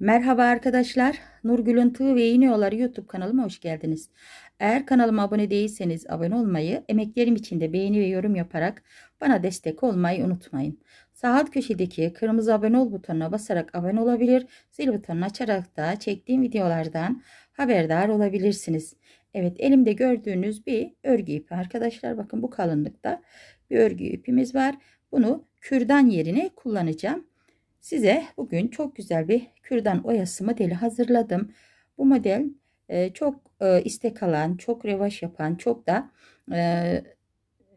Merhaba arkadaşlar. Nurgül'ün Tığ ve İğneoları YouTube kanalıma hoş geldiniz. Eğer kanalıma abone değilseniz abone olmayı, emeklerim için de beğeni ve yorum yaparak bana destek olmayı unutmayın. Sağ alt köşedeki kırmızı abone ol butonuna basarak abone olabilir, zil butonunu açarak da çektiğim videolardan haberdar olabilirsiniz. Evet elimde gördüğünüz bir örgü ipi arkadaşlar. Bakın bu kalınlıkta bir örgü ipimiz var. Bunu kürdan yerine kullanacağım. Size bugün çok güzel bir kürdan oyası modeli hazırladım. Bu model e, çok e, istek alan, çok revaş yapan, çok da e,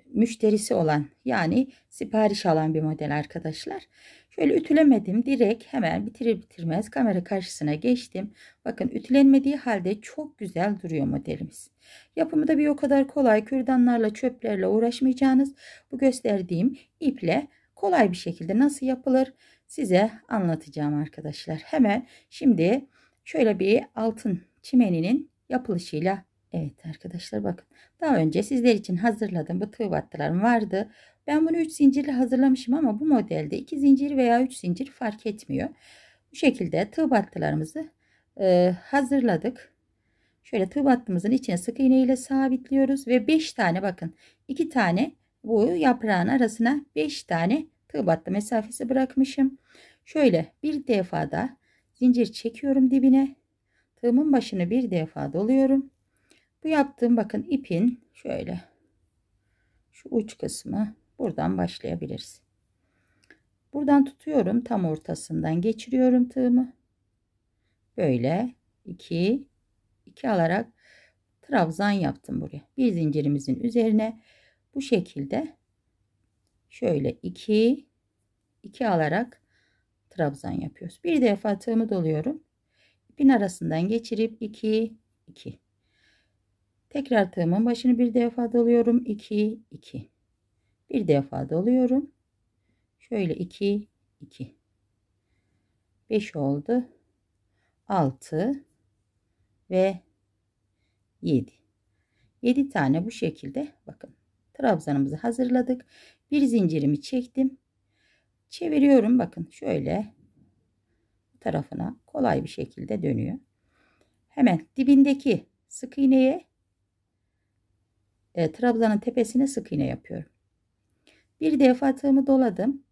müşterisi olan yani sipariş alan bir model arkadaşlar. Şöyle ütülemedim. Direkt hemen bitirir bitirmez kamera karşısına geçtim. Bakın ütülenmediği halde çok güzel duruyor modelimiz. Yapımı da bir o kadar kolay. Kürdanlarla çöplerle uğraşmayacağınız bu gösterdiğim iple kolay bir şekilde nasıl yapılır size anlatacağım arkadaşlar. Hemen şimdi şöyle bir altın çimeninin yapılışıyla Evet arkadaşlar bakın daha önce sizler için hazırladığım bu tığ battılarım vardı. Ben bunu 3 zincirle hazırlamışım ama bu modelde 2 zincir veya 3 zincir fark etmiyor. Bu şekilde tığ battılarımızı e, hazırladık. Şöyle tığ battımızın içine sık iğne ile sabitliyoruz ve 5 tane bakın 2 tane bu yaprağın arasına 5 tane tığ battı mesafesi bırakmışım. Şöyle bir defa da zincir çekiyorum dibine. Tığımın başını bir defa doluyorum. Bu yaptığım bakın ipin şöyle şu uç kısmı buradan başlayabiliriz. Buradan tutuyorum tam ortasından geçiriyorum tığımı. Böyle 2 2 alarak trabzan yaptım buraya. Bir zincirimizin üzerine bu şekilde şöyle 2 2 alarak trabzan yapıyoruz. Bir defa tığımı doluyorum. İpin arasından geçirip 2 2. Tekrar tığımın başını bir defa doluyorum. 2 2. Bir defa doluyorum. Şöyle 2 2. 5 oldu. 6 ve 7. 7 tane bu şekilde bakın trabzanımızı hazırladık. Bir zincirimi çektim. Çeviriyorum bakın şöyle tarafına kolay bir şekilde dönüyor. Hemen dibindeki sık iğneye e, trabzanın tepesine sık iğne yapıyorum. Bir defa tığımı doladım.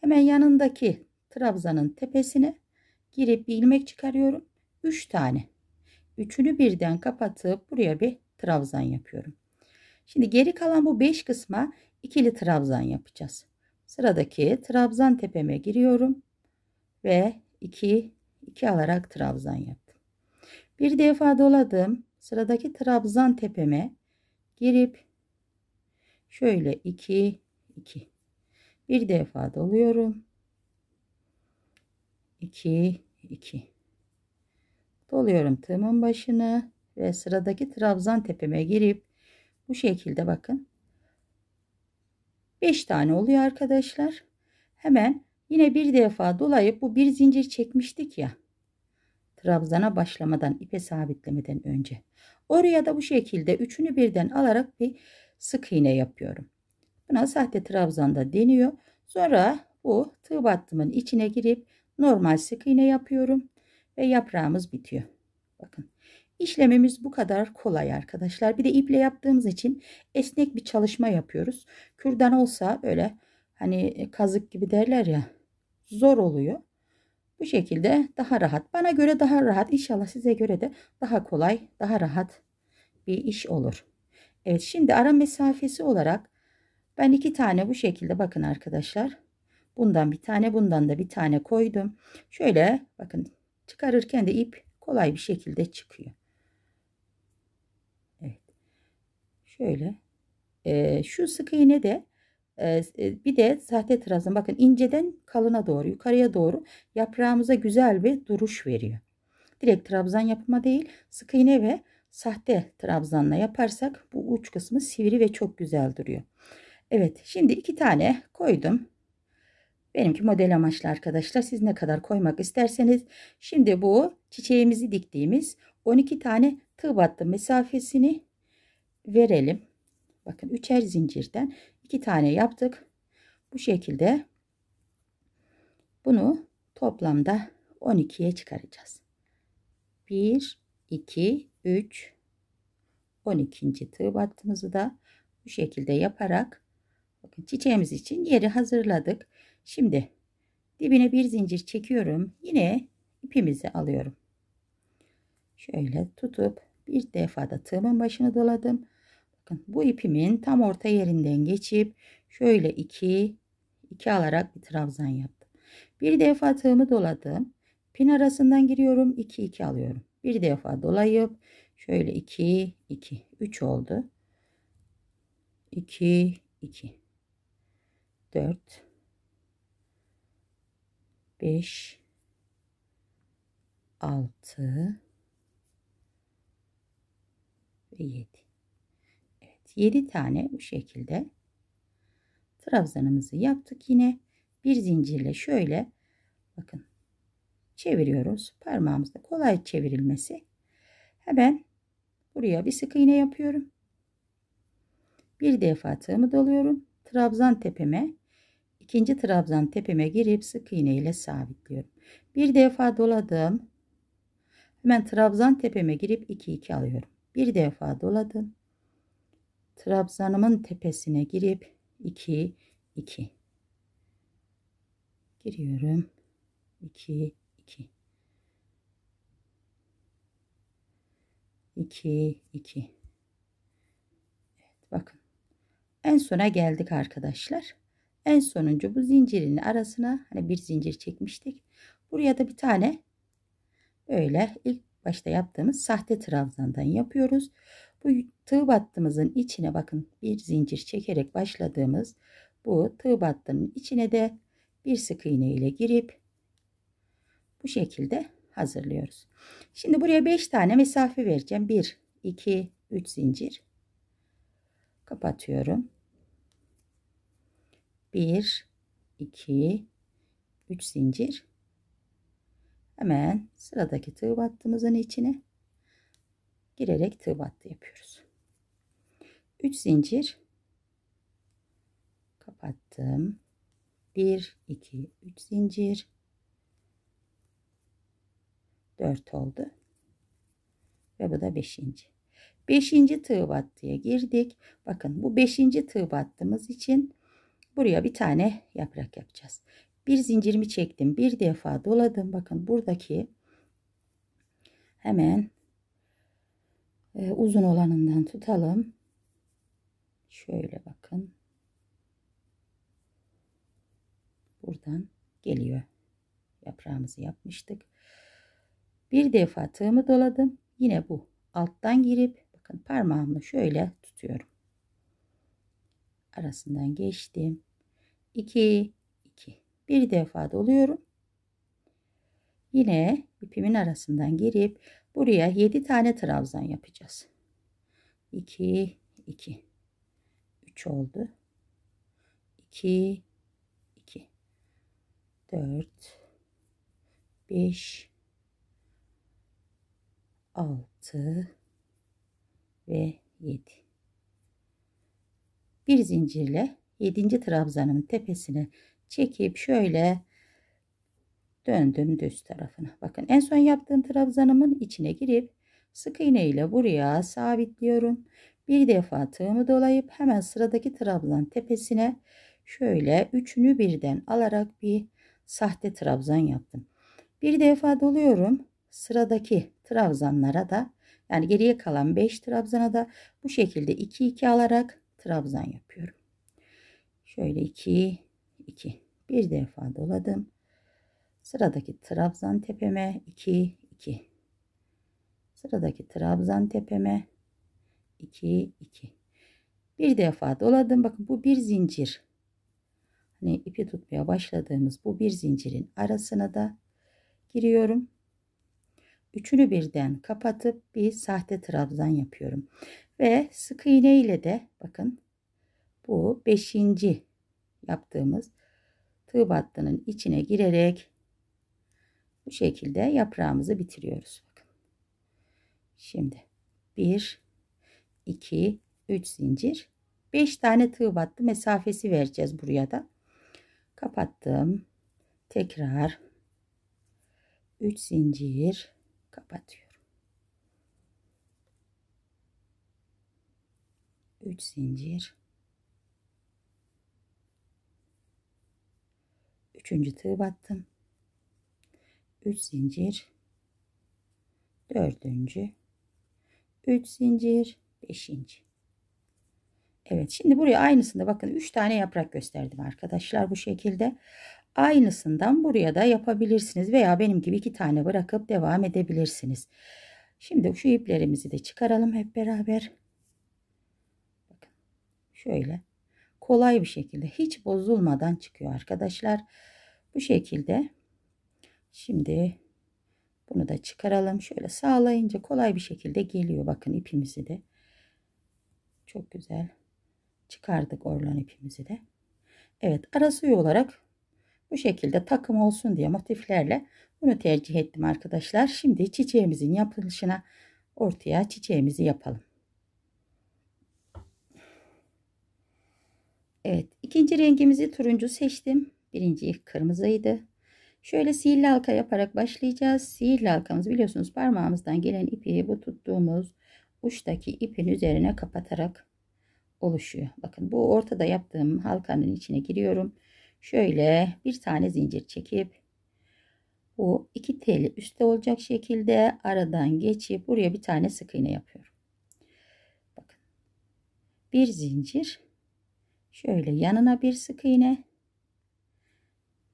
Hemen yanındaki trabzanın tepesine girip bir ilmek çıkarıyorum. 3 üç tane. Üçünü birden kapatıp buraya bir trabzan yapıyorum. Şimdi geri kalan bu 5 kısma ikili trabzan yapacağız. Sıradaki trabzan tepeme giriyorum. Ve 2, 2 alarak trabzan yaptım. Bir defa doladım. Sıradaki trabzan tepeme girip şöyle 2, 2. Bir defa doluyorum. 2, 2. Doluyorum tığımın başını ve sıradaki trabzan tepeme girip bu şekilde bakın. 5 tane oluyor arkadaşlar. Hemen yine bir defa dolayıp bu bir zincir çekmiştik ya. Trabzana başlamadan ipe sabitlemeden önce. Oraya da bu şekilde üçünü birden alarak bir sık iğne yapıyorum. Buna sahte trabzanda deniyor. Sonra bu tığ battımın içine girip normal sık iğne yapıyorum ve yaprağımız bitiyor. Bakın İşlemimiz bu kadar kolay arkadaşlar. Bir de iple yaptığımız için esnek bir çalışma yapıyoruz. Kürdan olsa öyle hani e, kazık gibi derler ya zor oluyor. Bu şekilde daha rahat. Bana göre daha rahat. İnşallah size göre de daha kolay, daha rahat bir iş olur. Evet şimdi ara mesafesi olarak ben iki tane bu şekilde bakın arkadaşlar. Bundan bir tane bundan da bir tane koydum. Şöyle bakın çıkarırken de ip kolay bir şekilde çıkıyor. Şöyle. E, şu sık iğne de e, bir de sahte trabzan. Bakın inceden kalına doğru yukarıya doğru yaprağımıza güzel bir duruş veriyor. Direkt trabzan yapma değil sık iğne ve sahte trabzanla yaparsak bu uç kısmı sivri ve çok güzel duruyor. Evet şimdi iki tane koydum. Benimki model amaçlı arkadaşlar. Siz ne kadar koymak isterseniz. Şimdi bu çiçeğimizi diktiğimiz 12 tane tığ battı mesafesini verelim. Bakın üçer zincirden iki tane yaptık. Bu şekilde bunu toplamda 12'ye çıkaracağız. 1 2 3 12. tığ battığımızı da bu şekilde yaparak bakın çiçeğimiz için yeri hazırladık. Şimdi dibine bir zincir çekiyorum. Yine ipimizi alıyorum. Şöyle tutup bir defa da tığımın başını doladım bakın bu ipimin tam orta yerinden geçip şöyle iki iki alarak bir trabzan yaptım. Bir defa tığımı doladım. Pin arasından giriyorum. 2 2 alıyorum. Bir defa dolayıp şöyle 2 2 3 oldu. 2 2 4 5 6 ve 7 7 tane bu şekilde trabzanımızı yaptık yine bir zincirle şöyle bakın çeviriyoruz parmağımızda kolay çevrilmesi hemen buraya bir sık iğne yapıyorum bir defa tığımı doluyorum trabzan tepeme ikinci trabzan tepeme girip sık iğne ile sabitliyorum bir defa doladım hemen trabzan tepeme girip 2 2 alıyorum bir defa doladım trabzanımın tepesine girip 2 2 giriyorum 2 2 2 2 Evet bakın en sona geldik arkadaşlar. En sonuncu bu zincirin arasına hani bir zincir çekmiştik. Buraya da bir tane böyle ilk başta yaptığımız sahte trabzandan yapıyoruz. Bu tığ battığımızın içine bakın bir zincir çekerek başladığımız bu tığ battının içine de bir sık iğne ile girip bu şekilde hazırlıyoruz. Şimdi buraya 5 tane mesafe vereceğim. 1, 2, 3 zincir. Kapatıyorum. 1, 2, 3 zincir. Hemen sıradaki tığ battığımızın içine girerek tığ battı yapıyoruz. 3 zincir kapattım. 1 2 3 zincir 4 oldu. Ve bu da 5. 5. tığ battıya girdik. Bakın bu 5. tığ battığımız için buraya bir tane yaprak yapacağız. Bir zincirimi çektim. Bir defa doladım. Bakın buradaki hemen ee, uzun olanından tutalım. Şöyle bakın. Buradan geliyor. Yaprağımızı yapmıştık. Bir defa tığımı doladım. Yine bu alttan girip bakın parmağımla şöyle tutuyorum. Arasından geçtim. 2 2 bir defa doluyorum. Yine ipimin arasından girip Buraya 7 tane trabzan yapacağız. 2 2 3 oldu. 2 2 4 5 6 ve 7. Bir zincirle 7. trabzanın tepesine çekip şöyle döndüm düz tarafına. Bakın en son yaptığım trabzanımın içine girip sık iğne ile buraya sabitliyorum. Bir defa tığımı dolayıp hemen sıradaki trabzan tepesine şöyle üçünü birden alarak bir sahte trabzan yaptım. Bir defa doluyorum. Sıradaki trabzanlara da yani geriye kalan 5 trabzana da bu şekilde 2 2 alarak trabzan yapıyorum. Şöyle 2 2 bir defa doladım. Sıradaki trabzan tepeme 2 2. Sıradaki trabzan tepeme 2 2. Bir defa doladım. Bakın bu bir zincir. Hani ipi tutmaya başladığımız bu bir zincirin arasına da giriyorum. Üçünü birden kapatıp bir sahte trabzan yapıyorum. Ve sık iğne ile de bakın bu beşinci yaptığımız tığ battının içine girerek bu şekilde yaprağımızı bitiriyoruz. Şimdi 1, 2, 3 zincir. 5 tane tığ battı mesafesi vereceğiz buraya da. Kapattım. Tekrar 3 zincir kapatıyorum. 3 zincir. 3. tığ battım. 3 zincir 4. 3 zincir 5. Evet şimdi buraya aynısında bakın 3 tane yaprak gösterdim arkadaşlar bu şekilde aynısından buraya da yapabilirsiniz veya benim gibi 2 tane bırakıp devam edebilirsiniz şimdi şu iplerimizi de çıkaralım hep beraber bakın şöyle kolay bir şekilde hiç bozulmadan çıkıyor arkadaşlar bu şekilde Şimdi bunu da çıkaralım. Şöyle sağlayınca kolay bir şekilde geliyor. Bakın ipimizi de. Çok güzel. Çıkardık orlan ipimizi de. Evet arası olarak bu şekilde takım olsun diye motiflerle bunu tercih ettim arkadaşlar. Şimdi çiçeğimizin yapılışına ortaya çiçeğimizi yapalım. Evet ikinci rengimizi turuncu seçtim. Birinci kırmızıydı. Şöyle sihirli halka yaparak başlayacağız. Sihirli halkamız biliyorsunuz parmağımızdan gelen ipi bu tuttuğumuz uçtaki ipin üzerine kapatarak oluşuyor. Bakın bu ortada yaptığım halkanın içine giriyorum. Şöyle bir tane zincir çekip bu iki teli üstte olacak şekilde aradan geçip buraya bir tane sık iğne yapıyorum. Bakın. Bir zincir. Şöyle yanına bir sık iğne.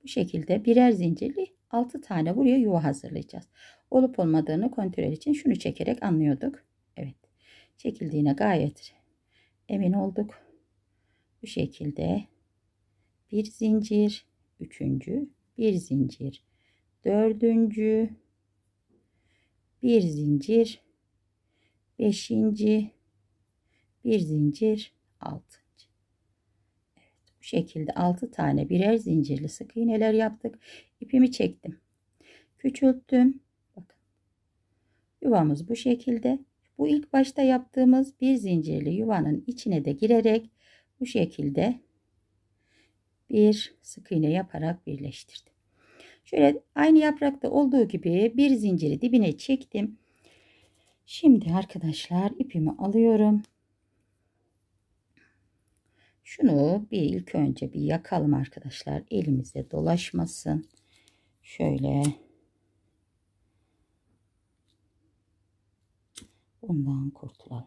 Bu şekilde birer zincirli 6 tane buraya yuva hazırlayacağız. Olup olmadığını kontrol için şunu çekerek anlıyorduk. Evet. Çekildiğine gayet emin olduk. Bu şekilde bir zincir, üçüncü, bir zincir, dördüncü, bir zincir, beşinci, bir zincir, altı. Bu şekilde 6 tane birer zincirli sık iğneler yaptık. İpimi çektim. Küçülttüm. Bakın. Yuvamız bu şekilde. Bu ilk başta yaptığımız bir zincirli yuvanın içine de girerek bu şekilde bir sık iğne yaparak birleştirdim. Şöyle aynı yaprakta olduğu gibi bir zinciri dibine çektim. Şimdi arkadaşlar ipimi alıyorum. Şunu bir ilk önce bir yakalım arkadaşlar. elimizde dolaşmasın. Şöyle. Bundan kurtulalım.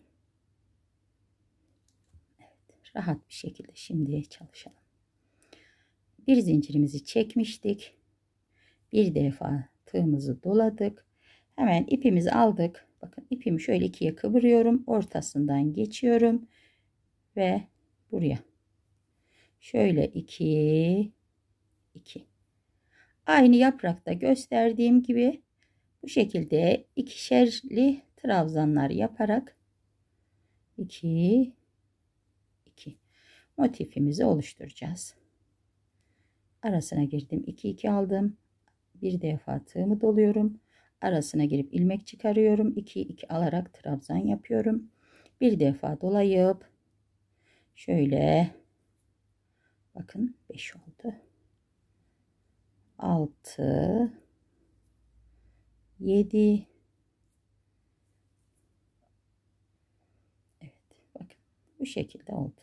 Evet, rahat bir şekilde şimdi çalışalım. Bir zincirimizi çekmiştik. Bir defa tığımızı doladık. Hemen ipimizi aldık. Bakın ipimi şöyle ikiye kıvırıyorum. Ortasından geçiyorum. Ve buraya. Şöyle 2 2. Aynı yaprakta gösterdiğim gibi bu şekilde ikişerli trabzanlar yaparak 2 2 motifimizi oluşturacağız. Arasına girdim. 2 2 aldım. Bir defa tığımı doluyorum. Arasına girip ilmek çıkarıyorum. 2 2 alarak trabzan yapıyorum. Bir defa dolayıp Şöyle bakın 5 oldu. 6 7 Evet bakın bu şekilde oldu.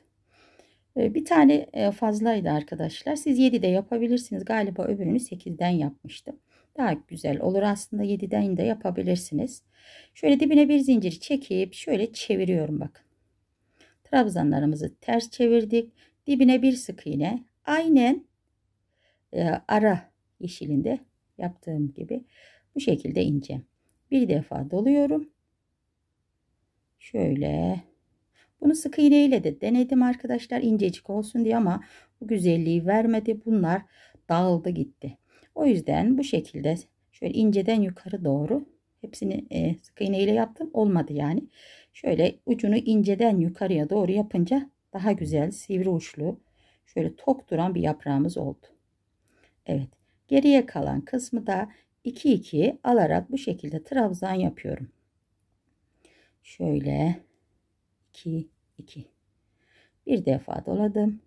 Ee, bir tane e, fazlaydı arkadaşlar. Siz 7 de yapabilirsiniz. Galiba öbürünü 8'den yapmıştım. Daha güzel olur aslında 7'den de yapabilirsiniz. Şöyle dibine bir zincir çekip şöyle çeviriyorum bakın trabzanlarımızı ters çevirdik. Dibine bir sık iğne. Aynen e, ara yeşilinde yaptığım gibi bu şekilde ince. Bir defa doluyorum. Şöyle. Bunu sık iğne ile de denedim arkadaşlar incecik olsun diye ama bu güzelliği vermedi. Bunlar dağıldı gitti. O yüzden bu şekilde şöyle inceden yukarı doğru Hepsini e, sık iğne ile yaptım. Olmadı yani. Şöyle ucunu inceden yukarıya doğru yapınca daha güzel sivri uçlu şöyle tok duran bir yaprağımız oldu. Evet. Geriye kalan kısmı da 2-2 alarak bu şekilde trabzan yapıyorum. Şöyle 2 2 bir defa doladım.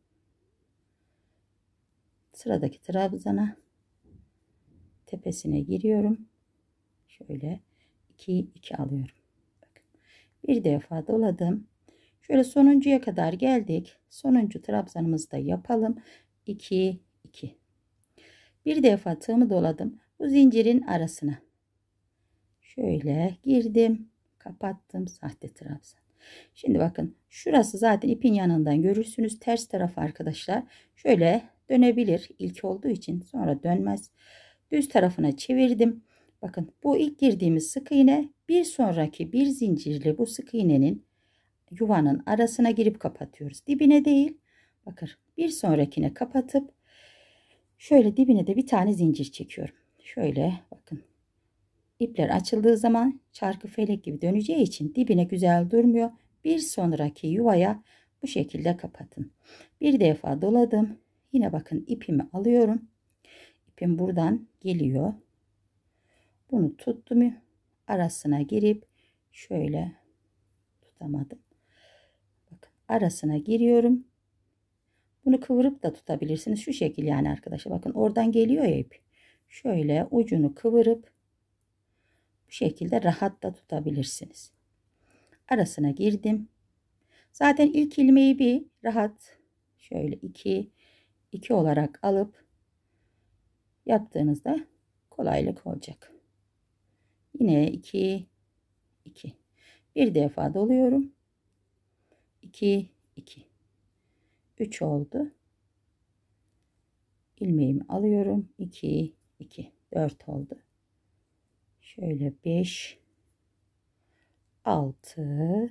Sıradaki trabzana tepesine giriyorum. Şöyle 2 2 alıyorum. Bakın. Bir defa doladım. Şöyle sonuncuya kadar geldik. Sonuncu trabzanımızı da yapalım. 2 2. Bir defa tığımı doladım. Bu zincirin arasına. Şöyle girdim. Kapattım. Sahte trabzan. Şimdi bakın şurası zaten ipin yanından görürsünüz. Ters taraf arkadaşlar. Şöyle dönebilir. ilk olduğu için sonra dönmez. Düz tarafına çevirdim. Bakın bu ilk girdiğimiz sık iğne bir sonraki bir zincirle bu sık iğnenin yuvanın arasına girip kapatıyoruz. Dibine değil bakın bir sonrakine kapatıp şöyle dibine de bir tane zincir çekiyorum. Şöyle bakın ipler açıldığı zaman çarkı felek gibi döneceği için dibine güzel durmuyor. Bir sonraki yuvaya bu şekilde kapatın. Bir defa doladım. Yine bakın ipimi alıyorum. İpim buradan geliyor. Bunu tuttum arasına girip şöyle tutamadım. Bakın arasına giriyorum. Bunu kıvırıp da tutabilirsiniz. Şu şekil yani arkadaşlar. Bakın oradan geliyor ya ip. Şöyle ucunu kıvırıp bu şekilde rahat da tutabilirsiniz. Arasına girdim. Zaten ilk ilmeği bir rahat şöyle iki iki olarak alıp yaptığınızda kolaylık olacak. Yine 2 2. Bir defa doluyorum. 2 2. 3 oldu. Ilmeğimi alıyorum. 2 2. 4 oldu. Şöyle 5 6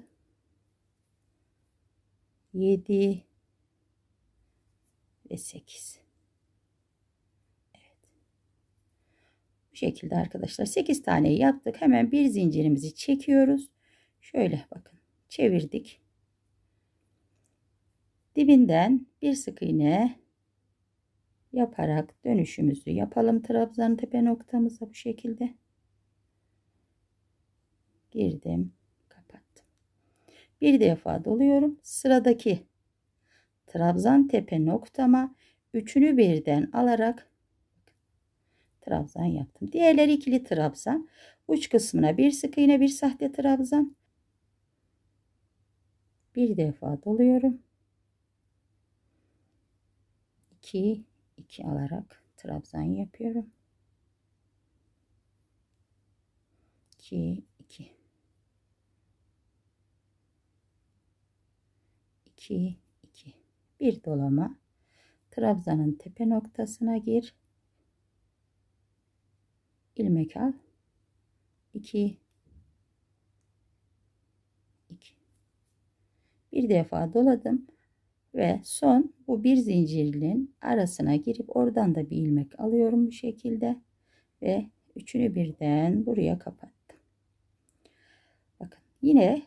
7 ve 8. Bu şekilde arkadaşlar 8 taneyi yaptık. Hemen bir zincirimizi çekiyoruz. Şöyle bakın çevirdik. Dibinden bir sık iğne yaparak dönüşümüzü yapalım trabzan tepe noktamıza bu şekilde. Girdim, kapattım. Bir defa doluyorum. Sıradaki trabzan tepe noktama üçünü birden alarak trabzan yaptım. Diğerleri ikili trabzan. Uç kısmına bir sık iğne bir sahte trabzan. Bir defa doluyorum. 2 2 alarak trabzan yapıyorum. 2 2 2 2 bir dolama trabzanın tepe noktasına gir ilmek al 2 2 bir defa doladım ve son bu bir zincirin arasına girip oradan da bir ilmek alıyorum bu şekilde ve üçünü birden buraya kapattım bakın yine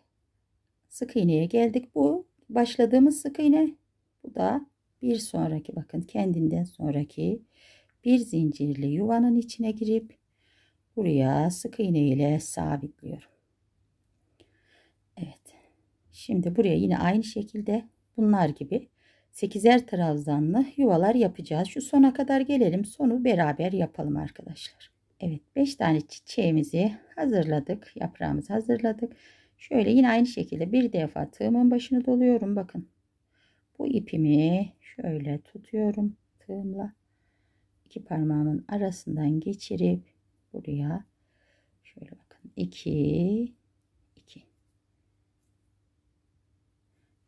sık iğneye geldik bu başladığımız sık iğne bu da bir sonraki bakın kendinden sonraki bir zincirli yuvanın içine girip buraya sık iğne ile sabitliyorum. Evet. Şimdi buraya yine aynı şekilde bunlar gibi 8'er trabzanlı yuvalar yapacağız. Şu sona kadar gelelim. Sonu beraber yapalım arkadaşlar. Evet 5 tane çiçeğimizi hazırladık. Yaprağımızı hazırladık. Şöyle yine aynı şekilde bir defa tığımın başını doluyorum. Bakın bu ipimi şöyle tutuyorum tığımla. iki parmağımın arasından geçirip buraya şöyle bakın 2 2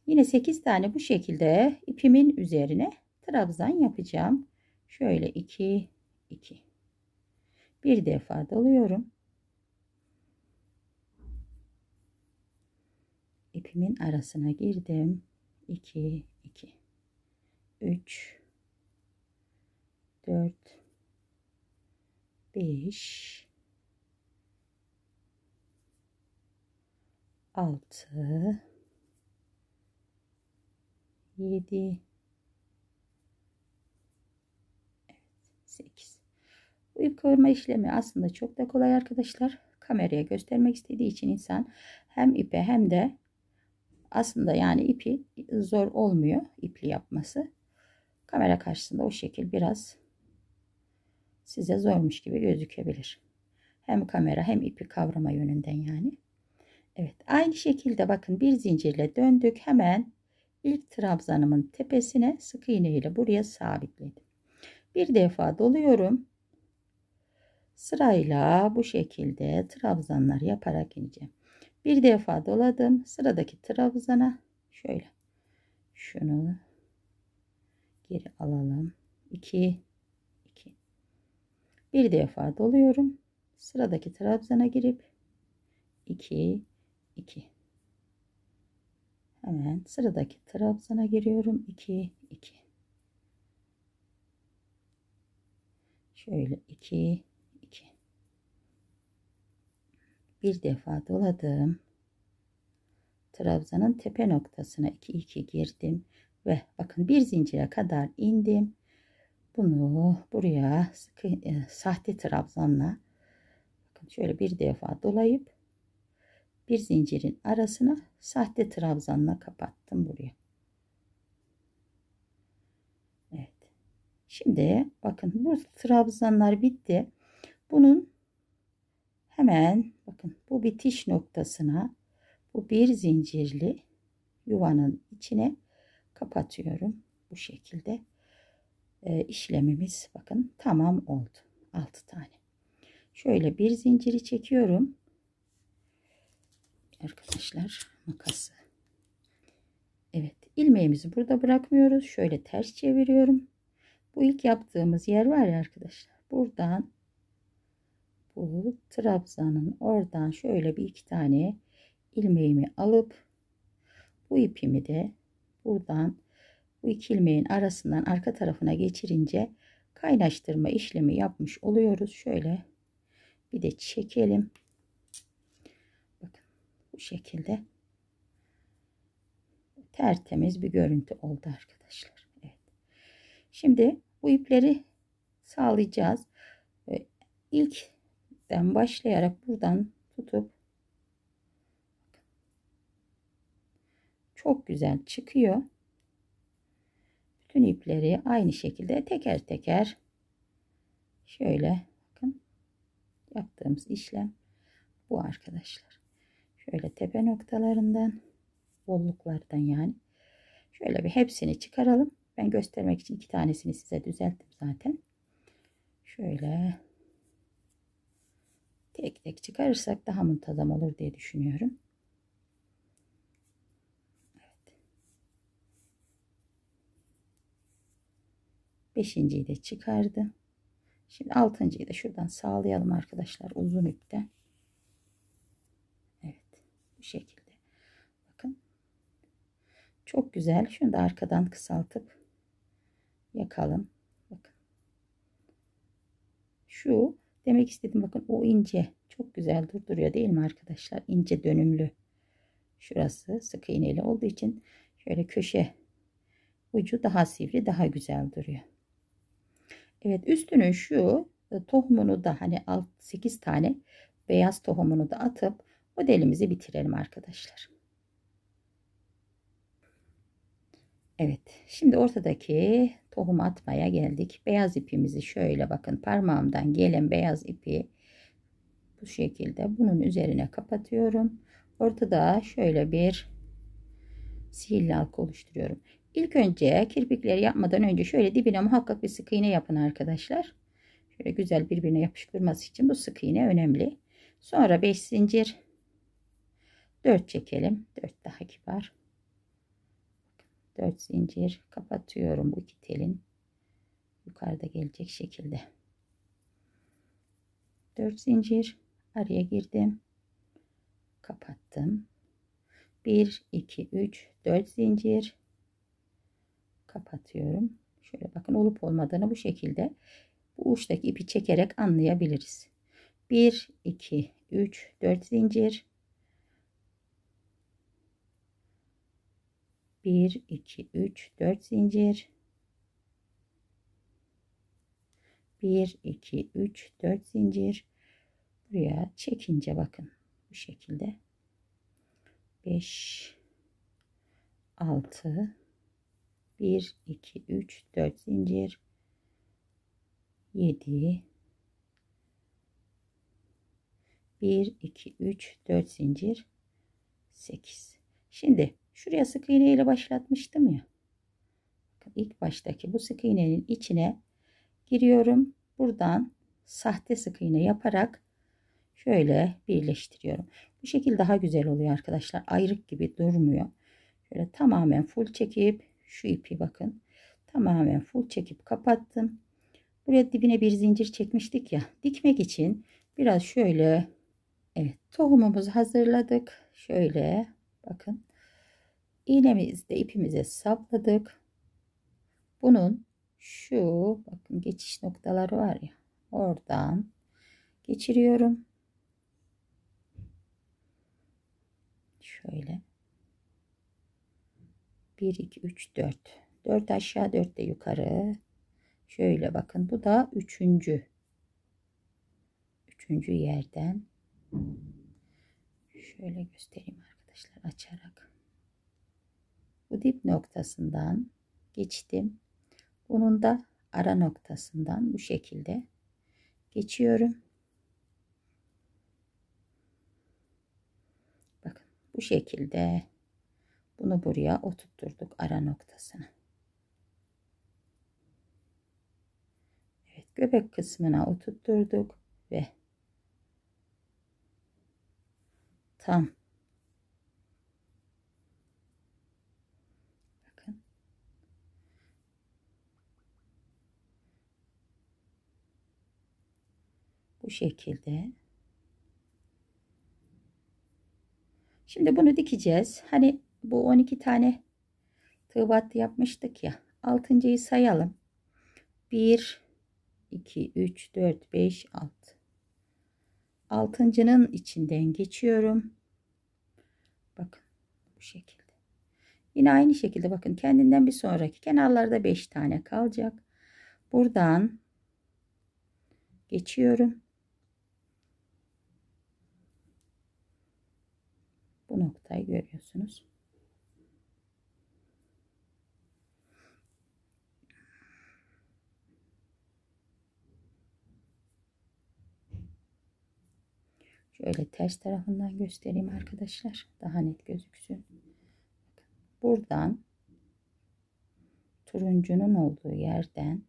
yine 8 tane bu şekilde ipimin üzerine trabzan yapacağım şöyle 2 2 bir defa doluyorum ipimin arasına girdim 2 2 3 4 5 6 7 8 Bu ip kıvırma işlemi aslında çok da kolay arkadaşlar. Kameraya göstermek istediği için insan hem ipe hem de aslında yani ipi zor olmuyor ipli yapması. Kamera karşısında o şekil biraz size zormuş gibi gözükebilir. Hem kamera hem ipi kavrama yönünden yani. Evet aynı şekilde bakın bir zincirle döndük. Hemen ilk trabzanımın tepesine sık iğne ile buraya sabitledim. Bir defa doluyorum. Sırayla bu şekilde trabzanlar yaparak ineceğim. Bir defa doladım. Sıradaki trabzana şöyle şunu geri alalım. 2 bir defa doluyorum sıradaki trabzana girip 2 2 hemen sıradaki trabzana giriyorum 2 2 şöyle 2 2 bir defa doladım trabzanın tepe noktasına 2 2 girdim ve bakın bir zincire kadar indim bunu buraya sıkı, e, sahte trabzanla şöyle bir defa dolayıp bir zincirin arasına sahte trabzanla kapattım buraya. Evet. Şimdi bakın bu trabzanlar bitti. Bunun hemen bakın bu bitiş noktasına bu bir zincirli yuvanın içine kapatıyorum bu şekilde e, işlemimiz bakın tamam oldu. 6 tane. Şöyle bir zinciri çekiyorum. Arkadaşlar makası. Evet ilmeğimizi burada bırakmıyoruz. Şöyle ters çeviriyorum. Bu ilk yaptığımız yer var ya arkadaşlar. Buradan bu trabzanın oradan şöyle bir iki tane ilmeğimi alıp bu ipimi de buradan bu iki ilmeğin arasından arka tarafına geçirince kaynaştırma işlemi yapmış oluyoruz. Şöyle bir de çekelim. Bakın bu şekilde tertemiz bir görüntü oldu arkadaşlar. Evet. Şimdi bu ipleri sağlayacağız. İlkten başlayarak buradan tutup çok güzel çıkıyor bütün ipleri aynı şekilde teker teker şöyle bakın yaptığımız işlem bu arkadaşlar. Şöyle tepe noktalarından bolluklardan yani şöyle bir hepsini çıkaralım. Ben göstermek için iki tanesini size düzelttim zaten. Şöyle tek tek çıkarırsak daha muntazam olur diye düşünüyorum. Beşinciyi de çıkardı. Şimdi altıncıyı da şuradan sağlayalım arkadaşlar uzun ipte. Evet bu şekilde. Bakın çok güzel. Şunu da arkadan kısaltıp yakalım. Bakın. Şu demek istedim bakın o ince çok güzel durduruyor değil mi arkadaşlar? İnce dönümlü. Şurası sık iğneli olduğu için şöyle köşe ucu daha sivri daha güzel duruyor. Evet üstünün şu e, tohumunu da hani alt 8 tane beyaz tohumunu da atıp modelimizi bitirelim arkadaşlar. Evet şimdi ortadaki tohum atmaya geldik. Beyaz ipimizi şöyle bakın parmağımdan gelen beyaz ipi bu şekilde bunun üzerine kapatıyorum. Ortada şöyle bir sihirli halk oluşturuyorum. İlk önce kirpikleri yapmadan önce şöyle dibine muhakkak bir sık iğne yapın arkadaşlar. Şöyle güzel birbirine yapıştırması için bu sık iğne önemli. Sonra 5 zincir 4 çekelim. 4 daha kibar. 4 zincir kapatıyorum bu iki telin yukarıda gelecek şekilde. 4 zincir araya girdim. Kapattım. 1 2 3 4 zincir kapatıyorum. Şöyle bakın olup olmadığını bu şekilde bu uçtaki ipi çekerek anlayabiliriz. 1 2 3 4 zincir 1 2 3 4 zincir 1 2 3 4 zincir buraya çekince bakın bu şekilde 5 6 1 2 3 4 zincir 7 1 2 3 4 zincir 8 şimdi şuraya sık iğne ile başlatmıştım ya ilk baştaki bu sık iğnenin içine giriyorum buradan sahte sık iğne yaparak şöyle birleştiriyorum bu şekil daha güzel oluyor arkadaşlar ayrık gibi durmuyor şöyle tamamen full çekip şu ipi bakın tamamen full çekip kapattım. Buraya dibine bir zincir çekmiştik ya. Dikmek için biraz şöyle evet tohumumuzu hazırladık. Şöyle bakın. İğnemizde ipimize sapladık. Bunun şu bakın geçiş noktaları var ya. Oradan geçiriyorum. Şöyle. 1 2 3 4 4 aşağı 4 de yukarı şöyle bakın bu da üçüncü üçüncü yerden şöyle göstereyim arkadaşlar açarak bu dip noktasından geçtim bunun da ara noktasından bu şekilde geçiyorum bakın bu şekilde bunu buraya oturtturduk ara noktasına. Evet göbek kısmına oturtturduk ve tam bakın bu şekilde Şimdi bunu dikeceğiz. Hani bu 12 tane tığ battı yapmıştık ya. Altıncıyı sayalım. 1, 2, 3, 4, 5, 6. Altıncının içinden geçiyorum. Bakın bu şekilde. Yine aynı şekilde bakın kendinden bir sonraki kenarlarda 5 tane kalacak. Buradan geçiyorum. Bu noktayı görüyorsunuz. Şöyle ters tarafından göstereyim arkadaşlar. Daha net gözüksün. Buradan turuncunun olduğu yerden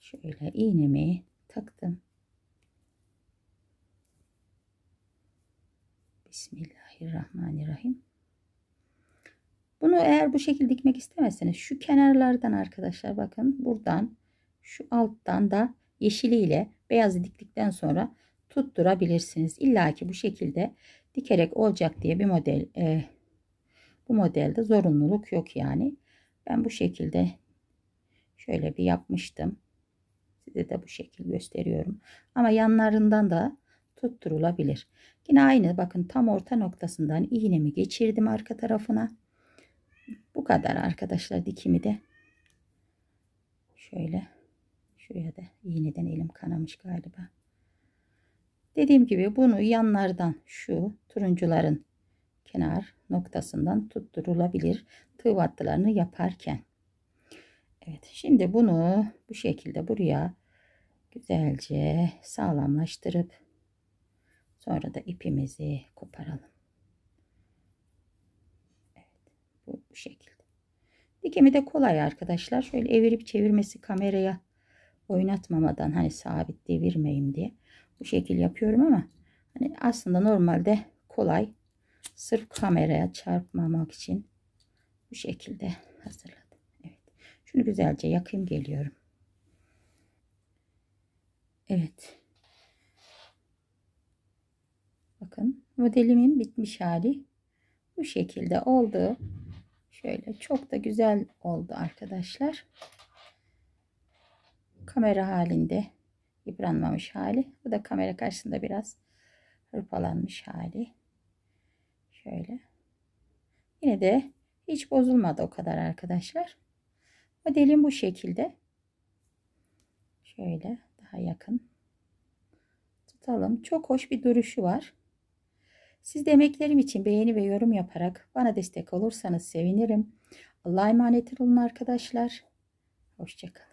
şöyle iğnemi taktım. Bismillahirrahmanirrahim. Bunu eğer bu şekilde dikmek istemezseniz şu kenarlardan arkadaşlar bakın buradan şu alttan da yeşiliyle beyazı diktikten sonra tutturabilirsiniz. İlla ki bu şekilde dikerek olacak diye bir model e, bu modelde zorunluluk yok yani. Ben bu şekilde şöyle bir yapmıştım. Size de bu şekil gösteriyorum. Ama yanlarından da tutturulabilir. Yine aynı bakın tam orta noktasından iğnemi geçirdim arka tarafına. Bu kadar arkadaşlar dikimi de şöyle şuraya da iğneden elim kanamış galiba. Dediğim gibi bunu yanlardan şu turuncuların kenar noktasından tutturulabilir tığ vattılarını yaparken. Evet şimdi bunu bu şekilde buraya güzelce sağlamlaştırıp sonra da ipimizi koparalım. Evet bu, bu şekilde. Dikimi de kolay arkadaşlar. Şöyle evirip çevirmesi kameraya oynatmamadan hani sabit devirmeyim diye bu şekil yapıyorum ama hani aslında normalde kolay. Sırf kameraya çarpmamak için bu şekilde hazırladım. Evet. Şunu güzelce yakayım geliyorum. Evet. Bakın modelimin bitmiş hali bu şekilde oldu. Şöyle çok da güzel oldu arkadaşlar. Kamera halinde yıpranmamış hali. Bu da kamera karşısında biraz hırpalanmış hali. Şöyle. Yine de hiç bozulmadı o kadar arkadaşlar. Modelim bu şekilde. Şöyle daha yakın tutalım. Çok hoş bir duruşu var. Siz de emeklerim için beğeni ve yorum yaparak bana destek olursanız sevinirim. Allah'a emanet olun arkadaşlar. Hoşçakalın.